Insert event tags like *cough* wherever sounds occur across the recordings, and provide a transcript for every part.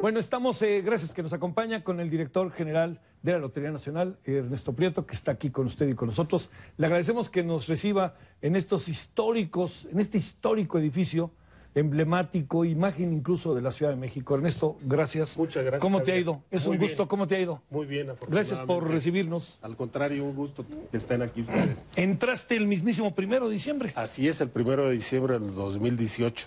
Bueno, estamos, eh, gracias que nos acompaña con el director general de la Lotería Nacional, Ernesto Prieto, que está aquí con usted y con nosotros. Le agradecemos que nos reciba en estos históricos, en este histórico edificio emblemático, imagen incluso de la Ciudad de México. Ernesto, gracias. Muchas gracias. ¿Cómo te ha ido? Es un gusto, ¿cómo te ha ido? Muy bien, afortunadamente. Gracias por recibirnos. Al contrario, un gusto que estén aquí Entraste el mismísimo primero de diciembre. Así es, el primero de diciembre del 2018.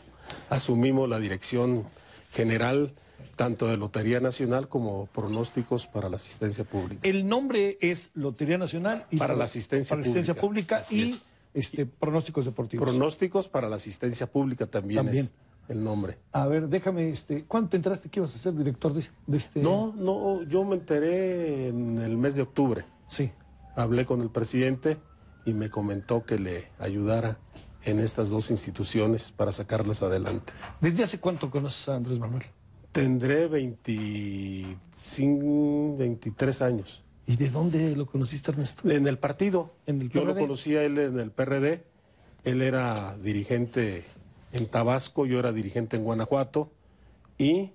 Asumimos la dirección general tanto de Lotería Nacional como pronósticos para la asistencia pública. El nombre es Lotería Nacional y para la asistencia pública. y este, pronósticos deportivos. Pronósticos para la asistencia pública también, es el nombre. A ver, déjame, este, ¿cuánto entraste que ibas a ser director de, de, este? No, no, yo me enteré en el mes de octubre. Sí. Hablé con el presidente y me comentó que le ayudara en estas dos instituciones para sacarlas adelante. ¿Desde hace cuánto conoces a Andrés Manuel? Tendré 25, 23 años. ¿Y de dónde lo conociste, Ernesto? En el partido. ¿En yo lo conocí él en el PRD. Él era dirigente en Tabasco, yo era dirigente en Guanajuato. Y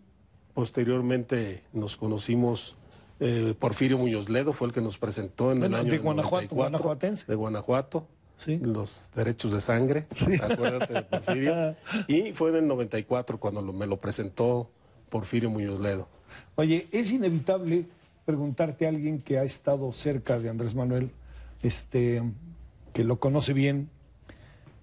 posteriormente nos conocimos. Eh, Porfirio Muñoz Ledo fue el que nos presentó en el año de Guanajuato, Guanajuatense. de Guanajuato, ¿Sí? los derechos de sangre, sí. acuérdate de Porfirio. *laughs* y fue en el 94 cuando me lo presentó Porfirio Muñoz Ledo. Oye, es inevitable preguntarte a alguien que ha estado cerca de Andrés Manuel, este, que lo conoce bien,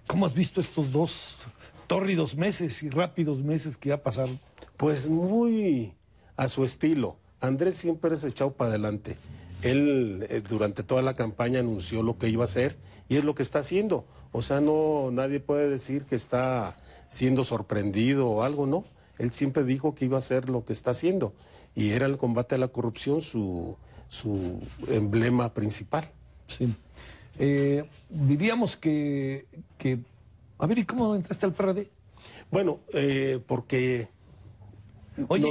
¿cómo has visto estos dos tórridos meses y rápidos meses que ha pasado? Pues muy a su estilo. Andrés siempre es echado para adelante. Él eh, durante toda la campaña anunció lo que iba a hacer y es lo que está haciendo. O sea, no nadie puede decir que está siendo sorprendido o algo, ¿no? él siempre dijo que iba a hacer lo que está haciendo y era el combate a la corrupción su, emblema principal. Sí. Eh, diríamos que, A ver, ¿y cómo entraste al PRD? Bueno, eh, porque... Oye,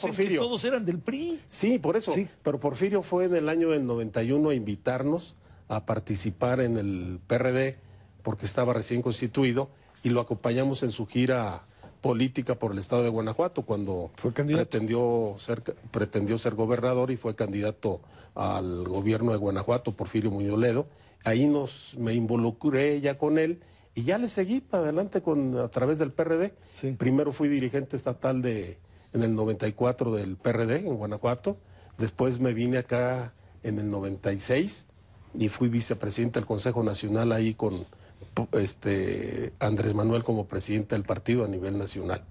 Porfirio. todos eran del PRI. Sí, por eso. Pero Porfirio fue en el año del 91 a invitarnos a participar en el PRD porque estaba recién constituido y lo acompañamos en su gira política por el estado de Guanajuato cuando pretendió ser pretendió ser gobernador y fue candidato al gobierno de Guanajuato Porfirio Muñoz Ledo. Ahí nos me involucré ya con él y ya le seguí para adelante con a través del PRD. Primero fui dirigente estatal de en el 94 del PRD en Guanajuato, después me vine acá en el 96 y fui vicepresidente del Consejo Nacional ahí con este, Andrés Manuel como presidente del partido a nivel nacional.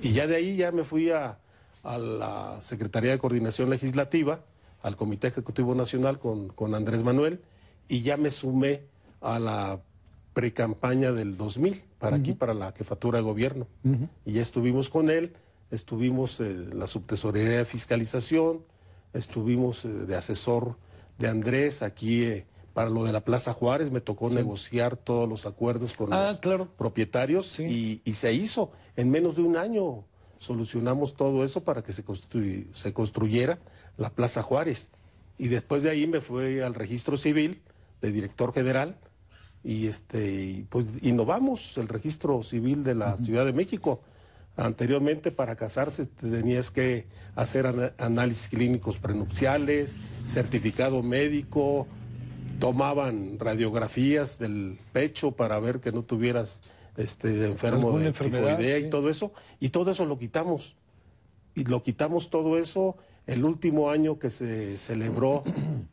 Y ya de ahí ya me fui a, la Secretaría de Coordinación Legislativa, al Comité Ejecutivo Nacional con, con Andrés Manuel, y ya me sumé a la precampaña del 2000 para aquí, para la jefatura de gobierno. Y ya estuvimos con él, estuvimos en eh, la subtesorería de fiscalización, estuvimos eh, de asesor de Andrés aquí eh, para lo de la Plaza Juárez me tocó negociar todos los acuerdos con ah, los propietarios y, se hizo. En menos de un año solucionamos todo eso para que se, construyera la Plaza Juárez. Y después de ahí me fui al registro civil de director general y este pues innovamos el registro civil de la Ciudad de México. Anteriormente para casarse tenías que hacer análisis clínicos prenupciales, certificado médico, tomaban radiografías del pecho para ver que no tuvieras este enfermo de tifoidea y todo eso, y todo eso lo quitamos. Y lo quitamos todo eso el último año que se celebró, 2003, *clears throat*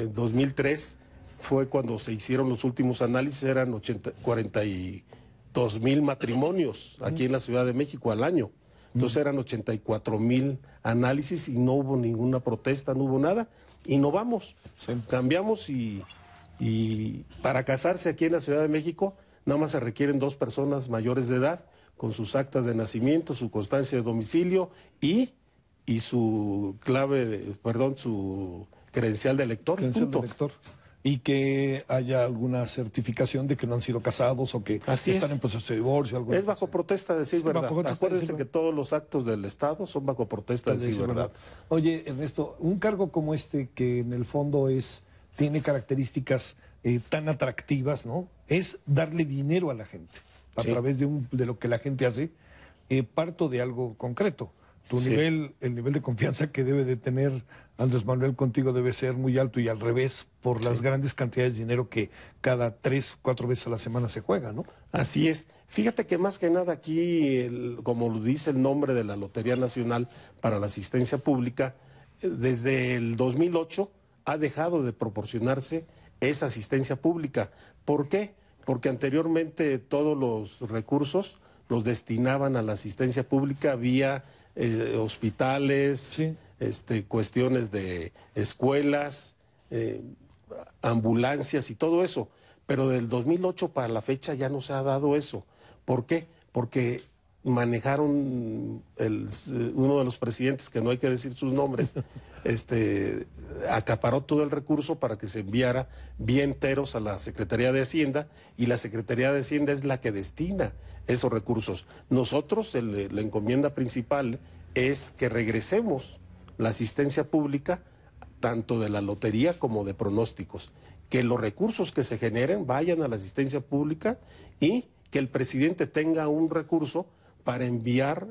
eh, eh, fue cuando se hicieron los últimos análisis, eran 80, 42 mil matrimonios aquí en la Ciudad de México al año. Entonces eran 84 mil análisis y no hubo ninguna protesta, no hubo nada innovamos, cambiamos y, y para casarse aquí en la Ciudad de México nada más se requieren dos personas mayores de edad con sus actas de nacimiento, su constancia de domicilio y, y su clave, perdón, su credencial de elector. Credencial punto. de elector y que haya alguna certificación de que no han sido casados o que están en proceso de divorcio. Algo es bajo protesta decir verdad. Acuérdense que todos los actos del Estado son bajo protesta decir, verdad. Oye, Ernesto, un cargo como este que en el fondo es tiene características eh, tan atractivas, ¿no? Es darle dinero a la gente a través de, un, de lo que la gente hace. Eh, parto de algo concreto. Tu nivel, el nivel de confianza que debe de tener Andrés Manuel contigo debe ser muy alto y al revés por las grandes cantidades de dinero que cada tres, cuatro veces a la semana se juega, ¿no? Así es. Fíjate que más que nada aquí, como lo dice el nombre de la Lotería Nacional para la Asistencia Pública, desde el 2008 ha dejado de proporcionarse esa asistencia pública. ¿Por qué? Porque anteriormente todos los recursos los destinaban a la asistencia pública vía eh, hospitales este, cuestiones de escuelas, eh, ambulancias y todo eso. Pero del 2008 para la fecha ya no se ha dado eso. ¿Por qué? Porque manejaron uno de los presidentes, que no hay que decir sus nombres, *laughs* este, acaparó todo el recurso para que se enviara bien enteros a la Secretaría de Hacienda y la Secretaría de Hacienda es la que destina esos recursos. Nosotros, la encomienda principal es que regresemos la asistencia pública, tanto de la lotería como de pronósticos. Que los recursos que se generen vayan a la asistencia pública y que el presidente tenga un recurso para enviar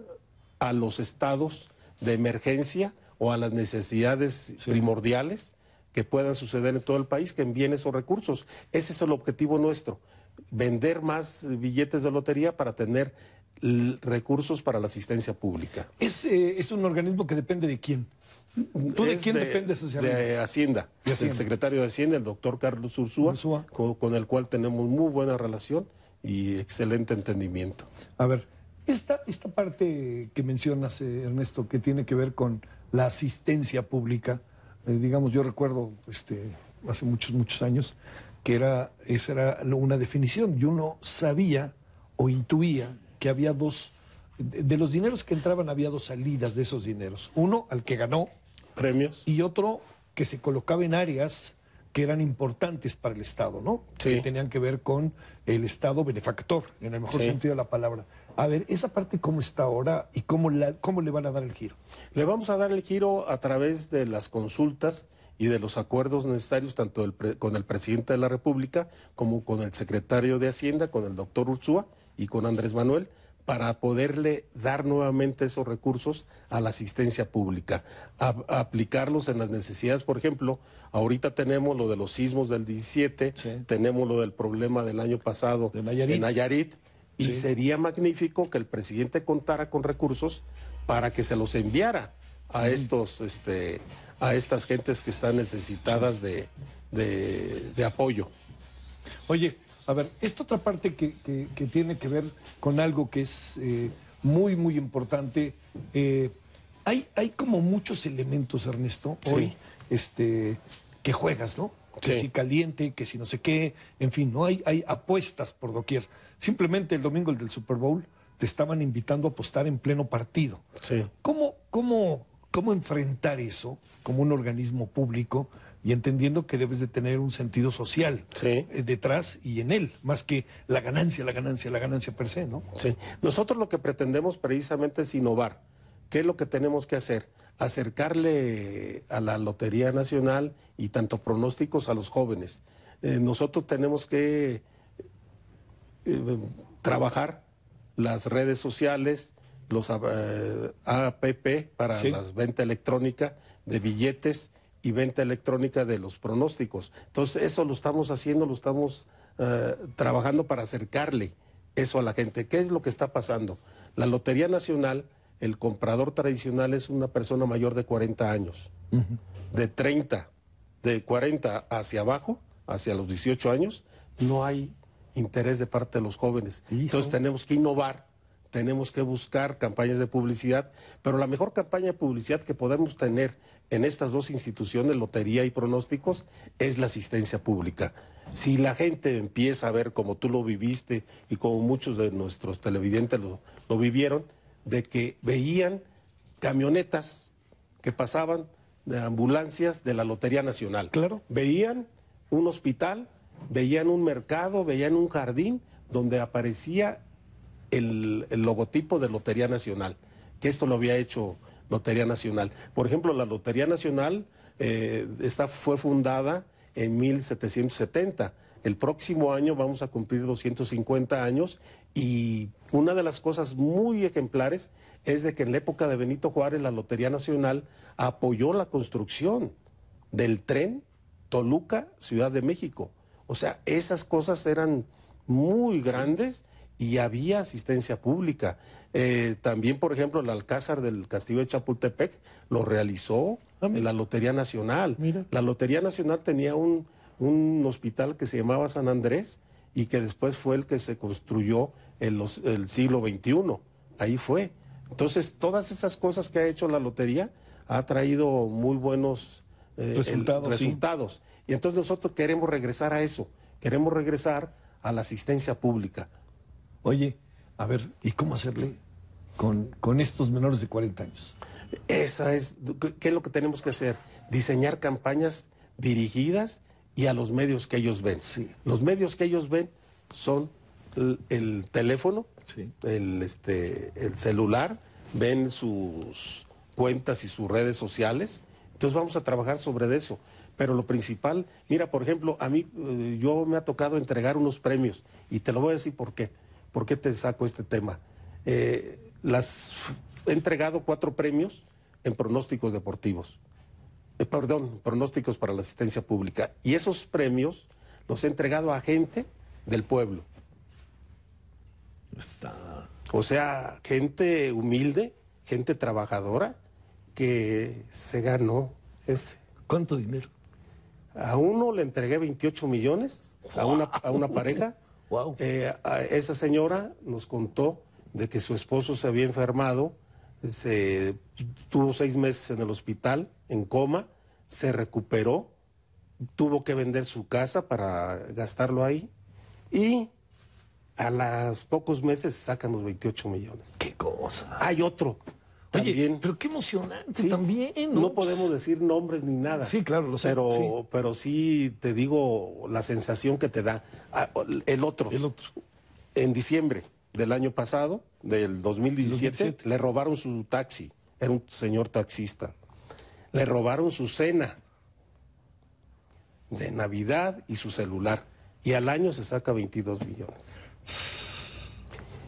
a los estados de emergencia o a las necesidades primordiales que puedan suceder en todo el país, que envíen esos recursos. Ese es el objetivo nuestro, vender más billetes de lotería para tener recursos para la asistencia pública. Eh, ¿Es un organismo que depende de quién? ¿Tú de quién de, depende De Hacienda, El secretario de Hacienda, el doctor Carlos Ursúa, Con, el cual tenemos muy buena relación y excelente entendimiento. A ver, esta, esta parte que mencionas, eh, Ernesto, que tiene que ver con la asistencia pública, eh, digamos, yo recuerdo este, hace muchos, muchos años que era, esa era una definición y uno sabía o intuía que había dos, de los dineros que entraban había dos salidas de esos dineros. Uno al que ganó, y otro que se colocaba en áreas que eran importantes para el Estado, ¿no? Que tenían que ver con el Estado benefactor, en el mejor sentido de la palabra. A ver, esa parte cómo está ahora y cómo, la, cómo le van a dar el giro. Le vamos a dar el giro a través de las consultas y de los acuerdos necesarios tanto con el presidente de la República como con el secretario de Hacienda, con el doctor Urzúa y con Andrés Manuel para poderle dar nuevamente esos recursos a la asistencia pública, aplicarlos en las necesidades. Por ejemplo, ahorita tenemos lo de los sismos del 17, tenemos lo del problema del año pasado en Nayarit, y sería magnífico que el presidente contara con recursos para que se los enviara a estos, este, a estas gentes que están necesitadas de, de apoyo. Oye, a ver, esta otra parte que, tiene que ver con algo que es eh, muy, muy importante. Eh, hay, hay como muchos elementos, Ernesto, hoy, este, que juegas, ¿no? que si caliente, que si no sé qué, en fin, no hay, hay apuestas por doquier. Simplemente el domingo, el del Super Bowl, te estaban invitando a apostar en pleno partido. ¿Cómo, cómo, cómo enfrentar eso como un organismo público? y entendiendo que debes de tener un sentido social eh, detrás y en él, más que la ganancia, la ganancia, la ganancia per se, ¿no? Sí. Nosotros lo que pretendemos precisamente es innovar. ¿Qué es lo que tenemos que hacer? Acercarle a la Lotería Nacional y tanto pronósticos a los jóvenes. Eh, nosotros tenemos que eh, trabajar las redes sociales, los APP para las ventas electrónicas de billetes, y venta electrónica de los pronósticos. Entonces, eso lo estamos haciendo, lo estamos eh, trabajando para acercarle eso a la gente. ¿Qué es lo que está pasando? La Lotería Nacional, el comprador tradicional es una persona mayor de 40 años, de 30, de 40 hacia abajo, hacia los 18 años, no hay interés de parte de los jóvenes. Entonces tenemos que innovar, tenemos que buscar campañas de publicidad, pero la mejor campaña de publicidad que podemos tener en estas dos instituciones, Lotería y Pronósticos, es la asistencia pública. Si la gente empieza a ver como tú lo viviste y como muchos de nuestros televidentes lo, vivieron, de que veían camionetas que pasaban de ambulancias de la Lotería Nacional. Claro. Veían un hospital, veían un mercado, veían un jardín donde aparecía el logotipo de Lotería Nacional, que esto lo había hecho Lotería Nacional. Por ejemplo, la Lotería Nacional eh, fue fundada en 1770. El próximo año vamos a cumplir 250 años y una de las cosas muy ejemplares es de que en la época de Benito Juárez la Lotería Nacional apoyó la construcción del tren Toluca, Ciudad de México. O sea, esas cosas eran muy grandes y había asistencia pública. Eh, también, por ejemplo, el Alcázar del Castillo de Chapultepec lo realizó ah, en la Lotería Nacional. La Lotería Nacional tenía un, hospital que se llamaba San Andrés y que después fue el que se construyó en los, el siglo XXI. Ahí fue. Entonces, todas esas cosas que ha hecho la Lotería ha traído muy buenos eh, resultados. Y entonces nosotros queremos regresar a eso, queremos regresar a la asistencia pública. Oye, a ver, ¿y cómo hacerle con, estos menores de 40 años? Esa es, ¿qué es lo que tenemos que hacer? Diseñar campañas dirigidas y a los medios que ellos ven. Los medios que ellos ven son el, teléfono, el, este, el celular, ven sus cuentas y sus redes sociales. Entonces vamos a trabajar sobre eso. Pero lo principal, mira, por ejemplo, a mí eh, yo me ha tocado entregar unos premios y te lo voy a decir por qué. ¿Por qué te saco este tema? Eh, las, he entregado cuatro premios en pronósticos deportivos. Eh, perdón, pronósticos para la asistencia pública. Y esos premios los he entregado a gente del pueblo. O sea, gente humilde, gente trabajadora que se ganó ese. ¿Cuánto dinero? A uno le entregué 28 millones, a una pareja. Wow. Eh, esa señora nos contó de que su esposo se había enfermado, se tuvo seis meses en el hospital, en coma, se recuperó, tuvo que vender su casa para gastarlo ahí y a los pocos meses sacan los 28 millones. ¡Qué cosa! Hay otro pero qué emocionante también. ¿no? podemos decir nombres ni nada. Sí, claro, lo sé. Pero sí. te digo la sensación que te da. Ah, el otro. El otro. En diciembre del año pasado, del 2017, 2017. le robaron su taxi. Era un señor taxista. Le robaron su cena de Navidad y su celular. Y al año se saca 22 millones.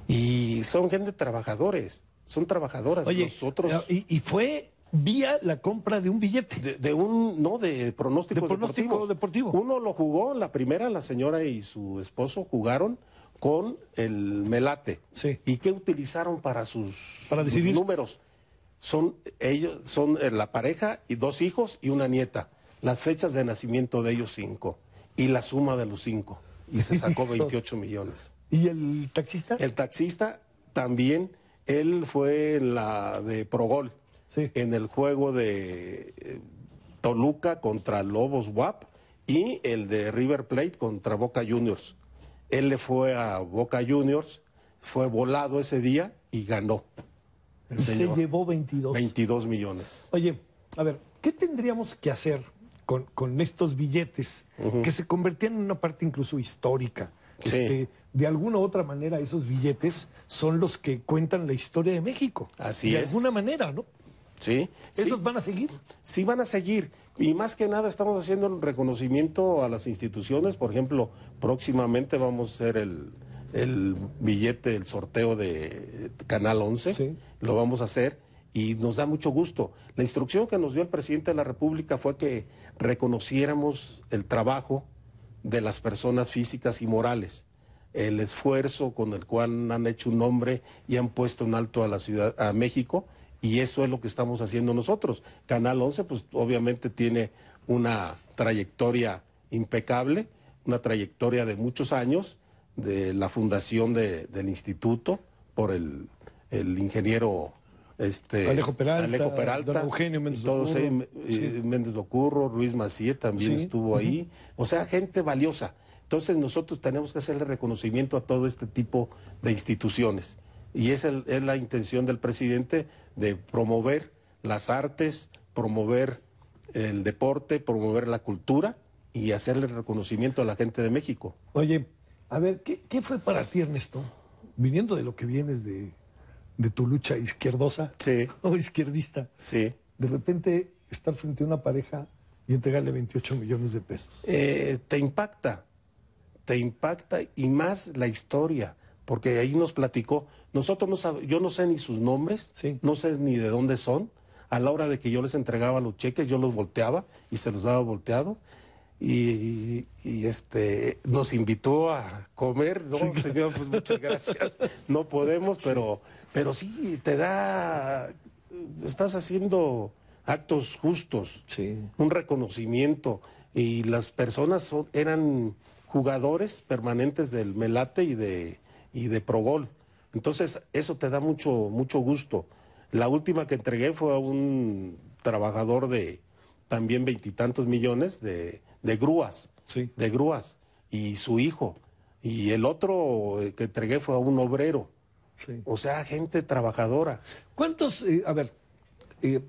Y son gente trabajadores son trabajadoras. nosotros... y, y fue vía la compra de un billete. De, un, no, de pronóstico deportivo. Uno lo jugó, la primera, la señora y su esposo jugaron con el melate. Sí. ¿Y qué utilizaron para sus para decidir? números? Son ellos, son eh, la pareja y dos hijos y una nieta. Las fechas de nacimiento de ellos cinco. Y la suma de los cinco. Y se sacó 28 *laughs* millones. ¿Y el taxista? El taxista también él fue la de Progol en el juego de eh, Toluca contra Lobos WAP y el de River Plate contra Boca Juniors. Él le fue a Boca Juniors, fue volado ese día y ganó. se llevó 22. 22 millones. Oye, a ver, ¿qué tendríamos que hacer con, estos billetes que se convertían en una parte incluso histórica? Este, de alguna u otra manera esos billetes son los que cuentan la historia de México. Así es. De alguna manera, ¿no? Sí. ¿Esos van a seguir? Sí, van a seguir. Y más que nada estamos haciendo un reconocimiento a las instituciones. Por ejemplo, próximamente vamos a hacer el, el billete, el sorteo de Canal 11. Sí. Lo vamos a hacer y nos da mucho gusto. La instrucción que nos dio el presidente de la República fue que reconociéramos el trabajo de las personas físicas y morales el esfuerzo con el cual han hecho un nombre y han puesto en alto a la ciudad, a México, y eso es lo que estamos haciendo nosotros. Canal 11, pues obviamente tiene una trayectoria impecable, una trayectoria de muchos años, de la fundación del instituto por el, ingeniero este, Alejo Peralta, Eugenio Méndez, Ruiz eh, eh, Macié también estuvo ahí, o sea, gente valiosa. Entonces nosotros tenemos que hacerle reconocimiento a todo este tipo de instituciones. Y esa es la intención del presidente de promover las artes, promover el deporte, promover la cultura y hacerle reconocimiento a la gente de México. Oye, a ver, ¿qué, fue para ti, Ernesto? Viniendo de lo que vienes de, tu lucha izquierdosa sí. *laughs* o izquierdista, sí. de repente estar frente a una pareja y entregarle 28 millones de pesos. Eh, te impacta, impacta y más la historia, porque ahí nos platicó, nosotros no yo no sé ni sus nombres, no sé ni de dónde son, a la hora de que yo les entregaba los cheques, yo los volteaba y se los daba volteado. Y, este nos invitó a comer, no señor, pues muchas gracias. No podemos, pero sí. pero sí te da estás haciendo actos justos, un reconocimiento y las personas eran jugadores permanentes del Melate y de, y de Progol. Entonces, eso te da mucho, mucho gusto. La última que entregué fue a un trabajador de también veintitantos millones de, grúas. Sí. De grúas. Y su hijo. Y el otro eh, que entregué fue a un obrero. Sí. O sea, gente trabajadora. ¿Cuántos, eh, a ver, eh,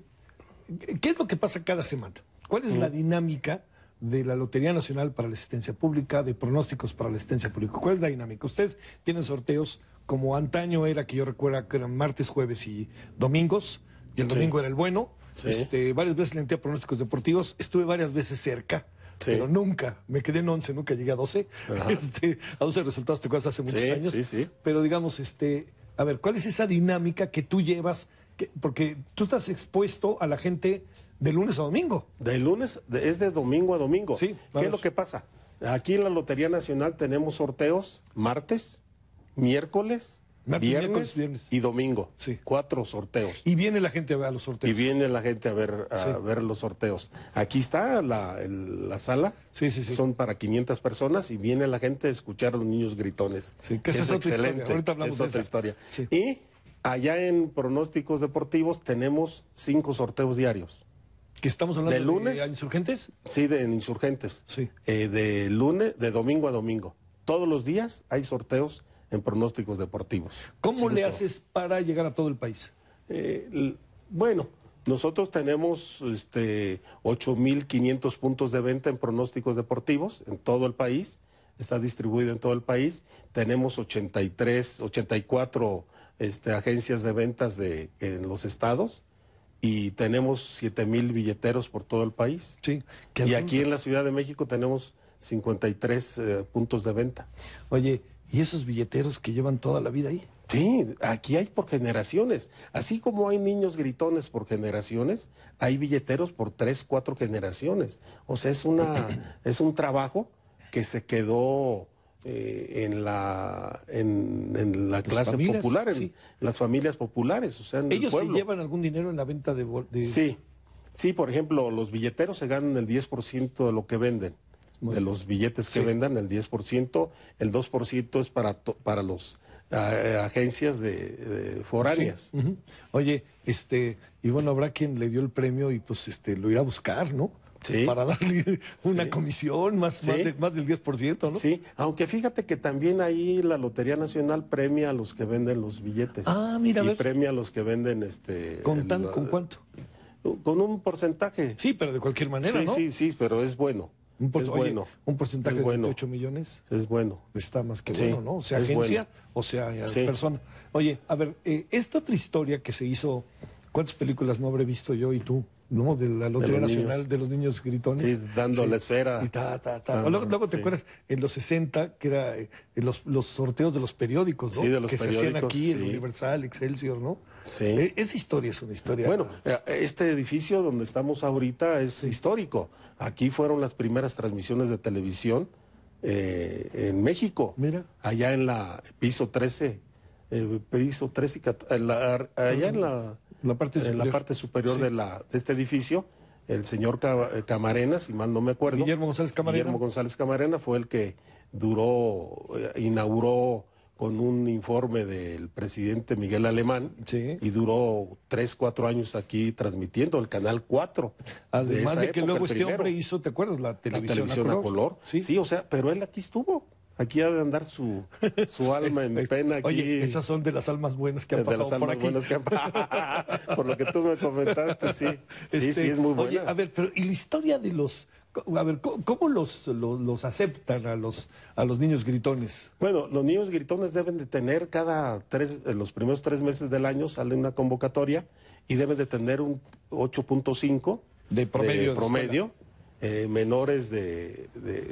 qué es lo que pasa cada semana? ¿Cuál es mm. la dinámica de la Lotería Nacional para la Asistencia Pública, de pronósticos para la asistencia pública. ¿Cuál es la dinámica? Ustedes tienen sorteos como antaño era, que yo recuerdo que eran martes, jueves y domingos, y el domingo era el bueno. Este, varias veces le entré a pronósticos deportivos, estuve varias veces cerca. Pero nunca, me quedé en 11, nunca llegué a 12. *laughs* Este, a 12 resultados te acuerdas hace muchos años. Pero digamos, este, a ver, ¿cuál es esa dinámica que tú llevas? porque tú estás expuesto a la gente ¿De lunes a domingo? De lunes, es de domingo a domingo. Sí, ¿Qué es lo que pasa? Aquí en la Lotería Nacional tenemos sorteos martes, miércoles, viernes, miércoles, y domingo. Sí. Cuatro sorteos. Y viene la gente a ver los sorteos. Y viene la gente a ver, a ver los sorteos. Aquí está la, sala. Sí, sí, Son para 500 personas y viene la gente a escuchar a los niños gritones. Sí, que es, excelente. Ahorita otra historia. Y allá en pronósticos deportivos tenemos cinco sorteos diarios. ¿Que estamos hablando de, lunes, insurgentes? Sí, de insurgentes. Eh, de lunes, de domingo a domingo. Todos los días hay sorteos en pronósticos deportivos. ¿Cómo le haces para llegar a todo el país? Eh, bueno, nosotros tenemos este, 8.500 puntos de venta en pronósticos deportivos en todo el país. Está distribuido en todo el país. Tenemos 83, 84 este, agencias de ventas de, en los estados y tenemos siete mil billeteros por todo el país. Sí. Y aquí en la Ciudad de México tenemos 53 eh, puntos de venta. Oye, ¿y esos billeteros que llevan toda la vida ahí? Sí, aquí hay por generaciones. Así como hay niños gritones por generaciones, hay billeteros por tres, cuatro generaciones. O sea, es, una, es un trabajo que se quedó eh, en la en, clase popular, en las familias populares, o sea, en ellos el pueblo. se llevan algún dinero en la venta de, sí, sí, por ejemplo, los billeteros se ganan el 10% de lo que venden, de los billetes que vendan el 10%, el 2% es para to, para los eh, agencias de, foráneas. Oye, este y bueno habrá quien le dio el premio y pues este lo irá a buscar, ¿no? para darle una comisión más, más, del 10%, ¿no? Sí, aunque fíjate que también ahí la Lotería Nacional premia a los que venden los billetes. Ah, mira. Y premia a los que venden este... ¿Con, ¿con cuánto? Con un porcentaje. Sí, pero de cualquier manera, sí, ¿no? Sí, sí, pero es bueno. Un Un porcentaje de 8 millones. Es bueno. Está más que bueno, ¿no? O sea, agencia o sea eh, persona. Oye, a ver, eh, esta otra historia que se hizo, ¿cuántas películas no habré visto yo y tú? ¿no? De la Lotería Nacional de los Niños Gritones. Sí, dando la esfera. Ah, luego, te acuerdas, en los 60, que era eh, los, sorteos de los periódicos, ¿no? Sí, de los que se hacían aquí, el Universal, Excelsior, ¿no? Sí. E, esa historia es una historia. Bueno, eh, este edificio donde estamos ahorita es histórico. Aquí fueron las primeras transmisiones de televisión eh, en México. Mira. Allá en la piso 13 piso 13 y allá en la en la parte eh, superior de, la, de este edificio, el señor eh, Camarena, si mal no me acuerdo. Guillermo González Camarena. Guillermo González Camarena fue el que duró, eh, inauguró con un informe del presidente Miguel Alemán y duró tres, cuatro años aquí transmitiendo el Canal 4. Además de, que luego este hombre hizo, ¿te acuerdas? La televisión, a color. ¿Sí? o sea, pero él aquí estuvo. Aquí ha de andar su, su *laughs* alma en pena. Aquí. Oye, esas son de las almas buenas que han pasado por que *laughs* *laughs* por lo que tú me comentaste, sí. Sí, sí, este, es muy buena. a ver, pero ¿y la historia de los... A ver, ¿cómo, los, los, aceptan a los, a los niños gritones? Bueno, los niños gritones deben de tener cada tres... Eh, los primeros tres meses del año sale una convocatoria y deben de tener un 8.5 de promedio. De promedio. Eh, menores de,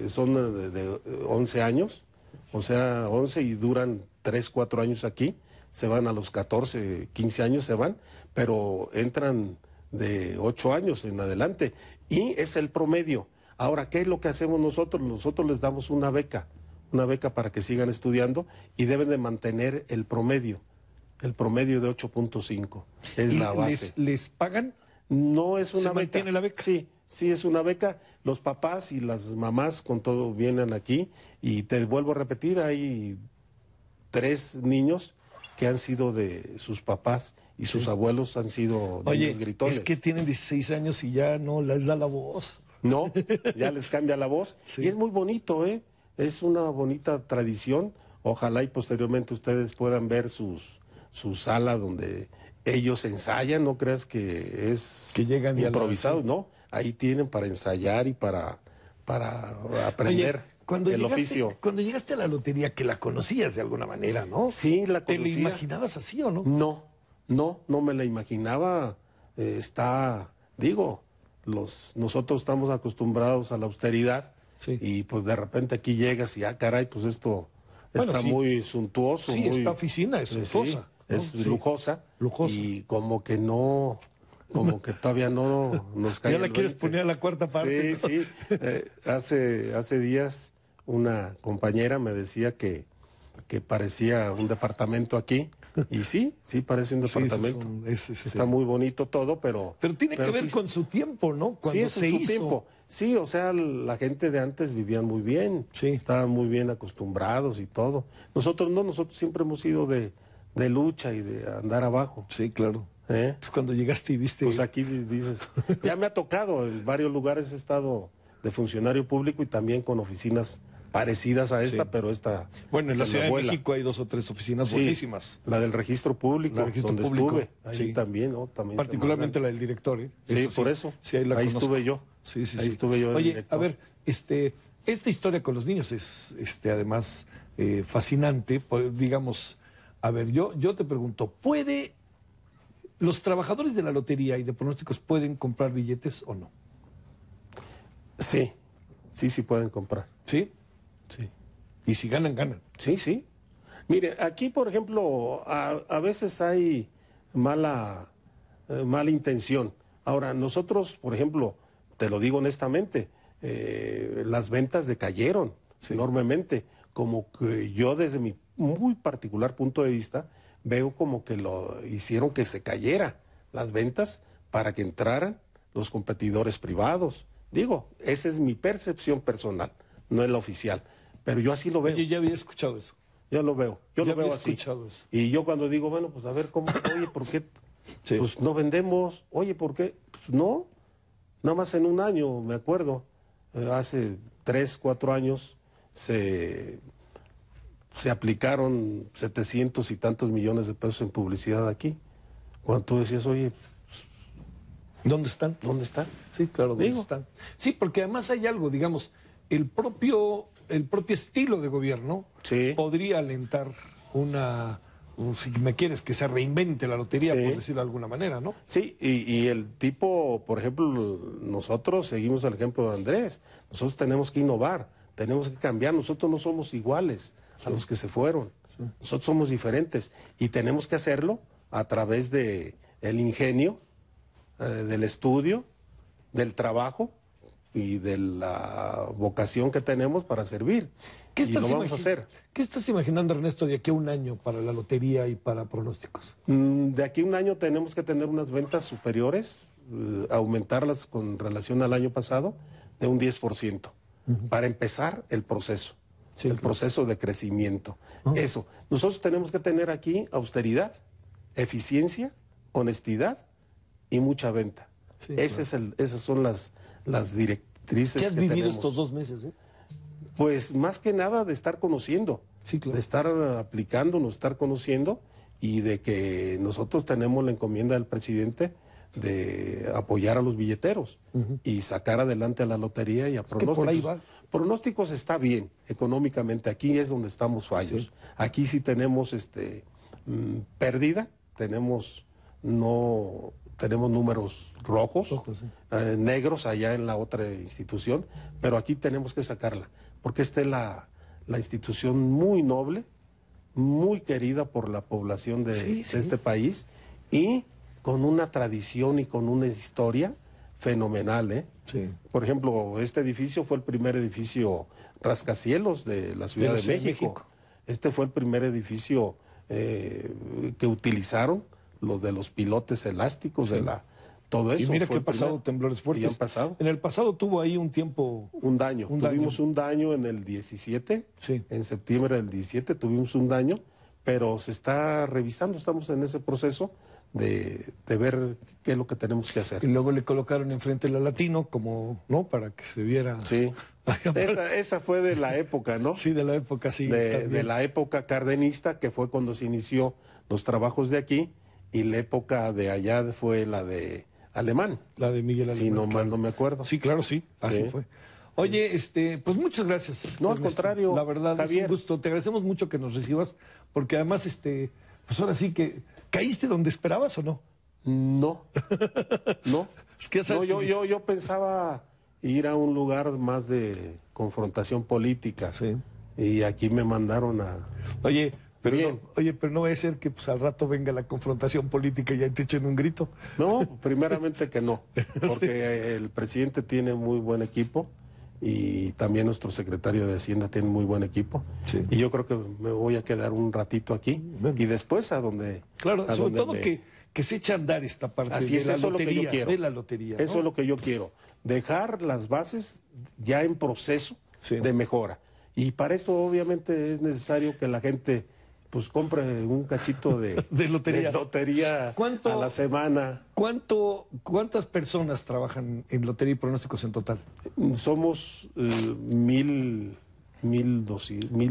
son de, de, 11 años, o sea, 11 y duran 3, 4 años aquí, se van a los 14, 15 años se van, pero entran de 8 años en adelante y es el promedio. Ahora, ¿qué es lo que hacemos nosotros? Nosotros les damos una beca, una beca para que sigan estudiando y deben de mantener el promedio, el promedio de 8.5, es la base. ¿Les, pagan? No es una ¿Se mantiene la beca? Sí Sí, es una beca. Los papás y las mamás con todo vienen aquí y te vuelvo a repetir, hay tres niños que han sido de sus papás y sus abuelos han sido de niños gritones. Es que tienen 16 años y ya no les da la voz. No, *laughs* ya les cambia la voz. Y es muy bonito, ¿eh? Es una bonita tradición. Ojalá y posteriormente ustedes puedan ver sus, su sala donde ellos ensayan. No creas que es improvisado, ¿no? ahí tienen para ensayar y para, para aprender. el oficio. Cuando llegaste a la lotería, que la conocías de alguna manera, ¿no? Sí, la conocía. ¿Te la imaginabas así o no? No, no, no me la imaginaba. Eh, está, digo, los, nosotros estamos acostumbrados a la austeridad y pues de repente aquí llegas y, ah, caray, pues esto está muy suntuoso. Sí, esta oficina es eh, suntuosa. es lujosa. Lujosa. Y como que no, como que todavía no nos cae. Ya la quieres poner a la cuarta parte. Sí, sí. Eh, hace, hace días una compañera me decía que, que parecía un departamento aquí. Y sí, sí parece un departamento. Este, Está muy bonito todo, pero... Pero tiene que ver con su tiempo, ¿no? Cuando sí, es su tiempo. Sí, o sea, la gente de antes vivían muy bien, sí. estaban muy bien acostumbrados y todo. Nosotros no, nosotros siempre hemos ido de, de lucha y de andar abajo. Sí, claro. ¿Eh? Pues cuando llegaste y viste... Pues aquí dices, *laughs* ya me ha tocado, en varios lugares he estado de funcionario público y también con oficinas parecidas a esta, pero esta... Bueno, en la Ciudad de México hay dos o tres oficinas buenísimas. La del registro público, donde estuve. Sí, también, ¿no? También Particularmente la del director, ¿eh? Sí, por eso. Sí, ahí, estuve yo. Sí, sí, ahí estuve yo. Oye, a ver, este, esta historia con los niños es, este, además, eh, fascinante. Pues, digamos, a ver, yo, yo te pregunto, ¿puede ¿Los trabajadores de la lotería y de pronósticos pueden comprar billetes o no? Sí, sí, sí pueden comprar. ¿Sí? Sí. Y si ganan, ganan. Sí, sí. Mire, aquí, por ejemplo, a, veces hay mala, eh, mala intención. Ahora, nosotros, por ejemplo, te lo digo honestamente, eh, las ventas decayeron enormemente. Como que yo desde mi muy particular punto de vista, veo como que lo hicieron que se cayera las ventas para que entraran los competidores privados. Digo, esa es mi percepción personal, no es la oficial, pero yo así lo veo. Yo ya había escuchado eso. ya lo veo, yo lo veo así. Y yo cuando digo, bueno, pues a ver cómo, oye, ¿por qué? Pues no vendemos, oye, ¿por qué? Pues no, nada más en un año, me acuerdo, eh, hace tres, cuatro años se se aplicaron 700 y tantos millones de pesos en publicidad aquí. Cuando tú decías, oye, pues, ¿dónde están? ¿Dónde están? Sí, claro, ¿dónde están? Sí, porque además hay algo, digamos, el propio, el propio estilo de gobierno podría alentar una, si me quieres, que se reinvente la lotería, por decirlo de alguna manera, ¿no? Sí, y, el tipo, por ejemplo, nosotros seguimos el ejemplo de Andrés, nosotros tenemos que innovar, tenemos que cambiar, nosotros no somos iguales a los que se fueron. Nosotros somos diferentes y tenemos que hacerlo a través de el ingenio, eh, del estudio, del trabajo y de la vocación que tenemos para servir. ¿Qué estás ¿Qué estás imaginando, Ernesto, de aquí a un año para la lotería y para pronósticos? Mm, de aquí a un año tenemos que tener unas ventas superiores, eh, aumentarlas con relación al año pasado de un 10%, para empezar el proceso el proceso de crecimiento. Ah. Eso. Nosotros tenemos que tener aquí austeridad, eficiencia, honestidad y mucha venta. Ese es esas son las, las directrices que tenemos. estos dos meses? Eh? Pues más que nada de estar conociendo, de estar ah, aplicando, no estar conociendo y de que nosotros tenemos la encomienda del presidente de apoyar a los billeteros y sacar adelante a la lotería y a pronósticos pronósticos está bien económicamente, aquí es donde estamos fallos. Aquí sí tenemos este mm, pérdida, tenemos no tenemos números rojos, eh, negros allá en la otra institución, pero aquí tenemos que sacarla, porque esta es la, la institución muy noble, muy querida por la población de este país y con una tradición y con una historia fenomenal. ¿eh? Sí. Por ejemplo, este edificio fue el primer edificio rascacielos de la Ciudad de, México. Este fue el primer edificio eh, que utilizaron los de los pilotes elásticos de la todo eso. Y mira pasado temblores fuertes. Y pasado. En el pasado tuvo ahí un tiempo. Un daño. tuvimos un daño en el 17. Sí. En septiembre del 17 tuvimos un daño, pero se está revisando, estamos en ese proceso de, ver qué es lo que tenemos que hacer. Y luego le colocaron enfrente la latino, como, ¿no? Para que se viera. Sí. *laughs* esa, esa, fue de la época, ¿no? Sí, de la época, sí. De, la época cardenista, que fue cuando se inició los trabajos de aquí, y la época de allá fue la de Alemán. La de Miguel Alemán. Si no mal no me acuerdo. Sí, claro, sí. Así fue. Oye, este, pues muchas gracias. No, al contrario. La verdad, es un gusto. Te agradecemos mucho que nos recibas, porque además, este, pues ahora sí que ¿Caíste donde esperabas o no? No, no. *laughs* es que yo, yo, pensaba ir a un lugar más de confrontación política. Sí. Y aquí me mandaron a... Oye, pero oye, pero no va a ser que pues, al rato venga la confrontación política y ya te echen un grito. No, primeramente que no, *laughs* porque el presidente tiene muy buen equipo y también nuestro secretario de Hacienda tiene muy buen equipo. Y yo creo que me voy a quedar un ratito aquí y después a donde... Claro, sobre todo que, que, se eche a andar esta parte Así de, la lotería, de la lotería. Eso es lo que yo quiero, dejar las bases ya en proceso de mejora. Y para esto obviamente es necesario que la gente pues compre un cachito de, *laughs* lotería, a la semana. ¿cuánto, ¿Cuántas personas trabajan en lotería y pronósticos en total? Somos eh, mil, mil...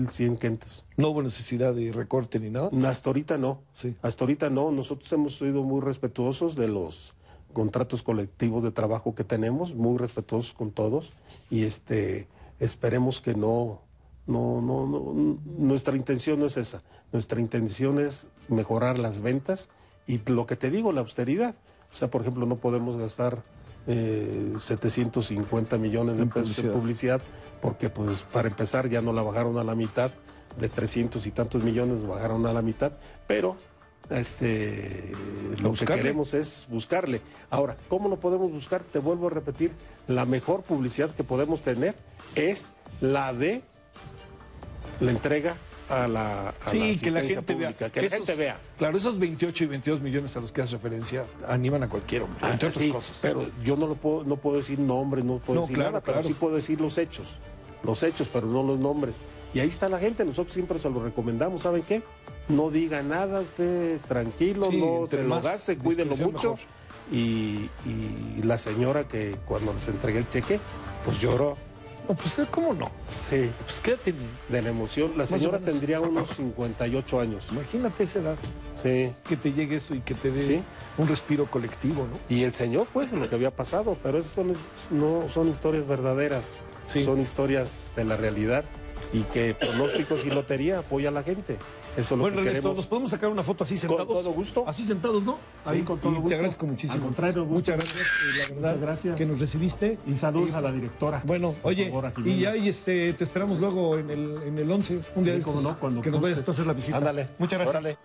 cien quentes. No hubo necesidad de recorte ni nada. Hasta ahorita no. Sí. Hasta ahorita no. Nosotros hemos sido muy respetuosos de los contratos colectivos de trabajo que tenemos, muy respetuosos con todos y este esperemos que no no, no, no, nuestra intención no es esa. Nuestra intención es mejorar las ventas y lo que te digo, la austeridad. O sea, por ejemplo, no podemos gastar 750 eh, millones de pesos en publicidad porque, pues, para empezar, ya no la bajaron a la mitad de 300 y tantos millones bajaron a la mitad, pero este lo que queremos es buscarle. Ahora, ¿cómo lo podemos buscar? Te vuelvo a repetir, la mejor publicidad que podemos tener es la de la entrega a la, gente pública, vea. que la gente vea. Claro, esos 28 y 22 millones a los que hace referencia animan a cualquier hombre, ah, sí, pero yo no, lo puedo, no puedo decir nombres, no puedo decir nada, pero sí puedo decir los hechos, los hechos, pero no los nombres. Y ahí está la gente, nosotros siempre se los recomendamos, ¿saben qué? No diga nada, usted tranquilo, no se lo gaste, cuídelo mucho. Y, y la señora que cuando les entregué el cheque, pues lloró no, pues eh, ¿cómo no? Sí. Pues quédate. De la emoción. La señora tendría unos 58 años. Imagínate esa edad. Sí. Que te llegue eso y que te dé un respiro colectivo, ¿no? Y el señor, pues, lo que había pasado. Pero esas no son historias verdaderas. Son historias de la realidad. Y que pronósticos y lotería apoya a la gente bueno, lo ¿nos podemos sacar una foto así sentados? Con todo gusto. Así sentados, ¿no? Sí, Ahí con todo gusto. Te agradezco muchísimo. muchas gracias. Eh, la verdad, gracias. Que nos recibiste. Y saludos a la directora. Bueno, oye, y ahí este, te esperamos luego en el, en el 11, un día no, cuando que nos vayas a hacer la visita. Ándale. Muchas gracias. Ándale.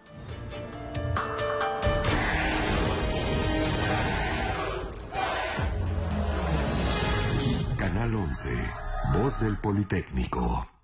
Canal 11, Voz del Politécnico.